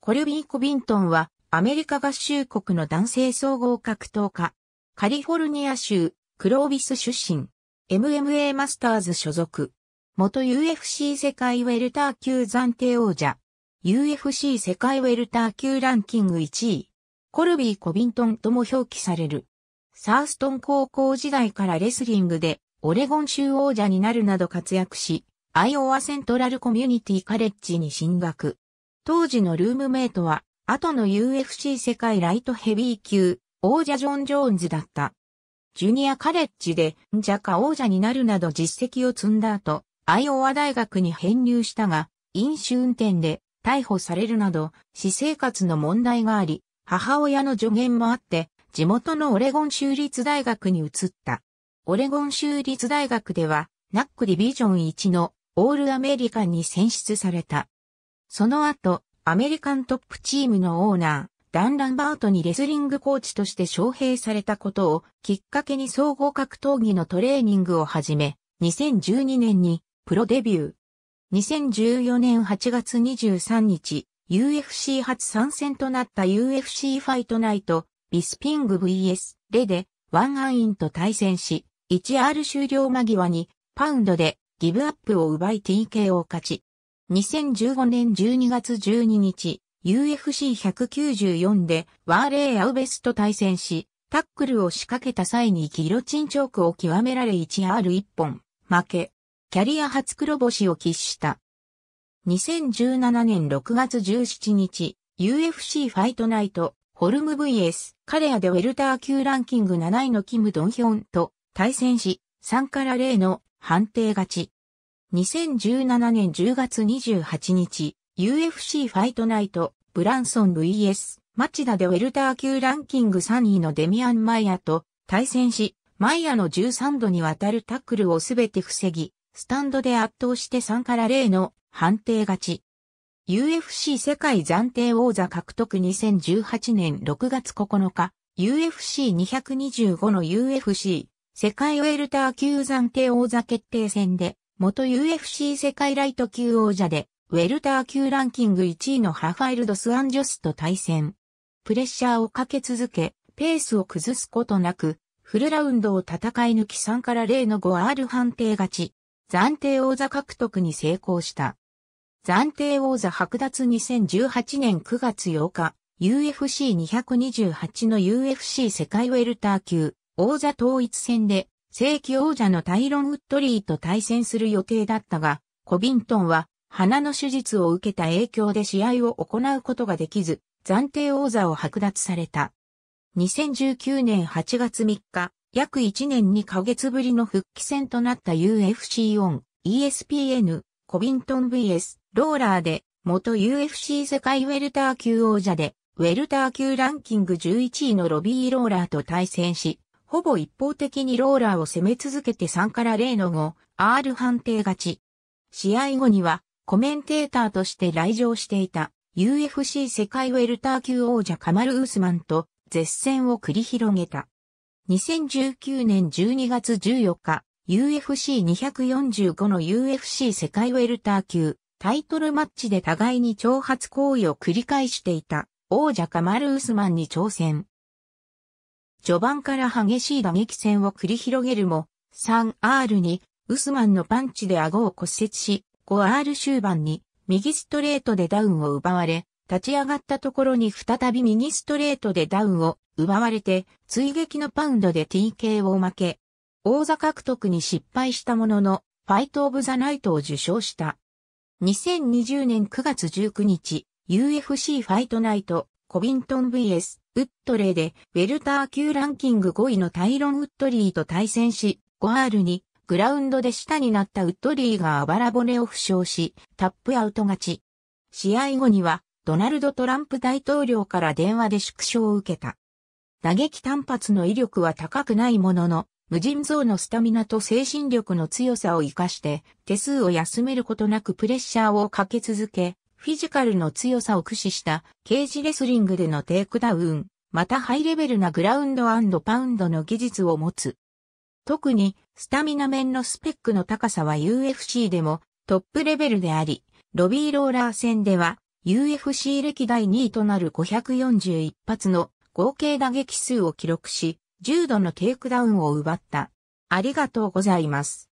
コルビー・コビントンは、アメリカ合衆国の男性総合格闘家。カリフォルニア州、クロービス出身。MMA マスターズ所属。元 UFC 世界ウェルター級暫定王者。UFC 世界ウェルター級ランキング1位。コルビー・コビントンとも表記される。サーストン高校時代からレスリングで、オレゴン州王者になるなど活躍し、アイオワセントラルコミュニティカレッジに進学。当時のルームメイトは、後の UFC 世界ライトヘビー級、王者ジョン・ジョーンズだった。ジュニアカレッジで、ジャカ王者になるなど実績を積んだ後、アイオワ大学に編入したが、飲酒運転で逮捕されるなど、私生活の問題があり、母親の助言もあって、地元のオレゴン州立大学に移った。オレゴン州立大学では、ナックディビジョン1のオールアメリカンに選出された。その後、アメリカントップチームのオーナー、ダン・ランバートにレスリングコーチとして招聘されたことをきっかけに総合格闘技のトレーニングを始め、2012年にプロデビュー。2014年8月23日、UFC 初参戦となった UFC ファイトナイト、ビスピング VS レでワンアインと対戦し、1R 終了間際にパウンドでギブアップを奪い TK を勝ち、2015年12月12日、UFC194 でワーレー・アウベスと対戦し、タックルを仕掛けた際にキロチンチョークを極められ 1R1 本、負け。キャリア初黒星を喫した。2017年6月17日、UFC ファイトナイト、ホルム VS、カレアでウェルター級ランキング7位のキム・ドンヒョンと対戦し、3から0の判定勝ち。2017年10月28日、UFC ファイトナイト、ブランソン VS、町田でウェルター級ランキング3位のデミアン・マイヤと対戦し、マイヤの13度にわたるタックルをすべて防ぎ、スタンドで圧倒して3から0の判定勝ち。UFC 世界暫定王座獲得2018年6月9日、UFC225 の UFC 世界ウェルター級暫定王座決定戦で元 UFC 世界ライト級王者で、ウェルター級ランキング1位のハファイルドス・アンジョスと対戦。プレッシャーをかけ続け、ペースを崩すことなく、フルラウンドを戦い抜き3から0の 5R 判定勝ち、暫定王座獲得に成功した。暫定王座剥奪2018年9月8日、UFC228 の UFC 世界ウェルター級、王座統一戦で正規王者のタイロン・ウッドリーと対戦する予定だったが、コビントンは鼻の手術を受けた影響で試合を行うことができず、暫定王座を剥奪された。2019年8月3日、約1年2ヶ月ぶりの復帰戦となった UFC オン ESPN コビントン VS ローラーで元 UFC 世界ウェルター級王者でウェルター級ランキング11位のロビー・ローラーと対戦し、ほぼ一方的にローラーを攻め続けて3から0の5、R 判定勝ち。試合後には、コメンテーターとして来場していた、UFC 世界ウェルター級王者カマル・ウースマンと、絶戦を繰り広げた。2019年12月14日、UFC245 の UFC 世界ウェルター級タイトルマッチで互いに挑発行為を繰り返していた王者カマル・ウスマンに挑戦。序盤から激しい打撃戦を繰り広げるも、3R にウスマンのパンチで顎を骨折し、5R 終盤に右ストレートでダウンを奪われ、立ち上がったところに再び右ストレートでダウンを奪われて、追撃のパウンドで TK を負け、王座獲得に失敗したものの、ファイト・オブ・ザ・ナイトを受賞した。2020年9月19日、UFC ファイトナイト、コビントン vs ウッドレーで、ウェルター級ランキング5位のタイロン・ウッドリーと対戦し、5R に、グラウンドで下になったウッドリーがあばら骨を負傷し、タップアウト勝ち。試合後には、ドナルド・トランプ大統領から電話で縮小を受けた。打撃単発の威力は高くないものの、無尽蔵のスタミナと精神力の強さを活かして、手数を休めることなくプレッシャーをかけ続け、フィジカルの強さを駆使したケージレスリングでのテイクダウン、またハイレベルなグラウンドパウンドの技術を持つ。特にスタミナ面のスペックの高さは UFC でもトップレベルであり、ロビーローラー戦では UFC 歴代2位となる541発の合計打撃数を記録し、重度のテイクダウンを奪った。ありがとうございます。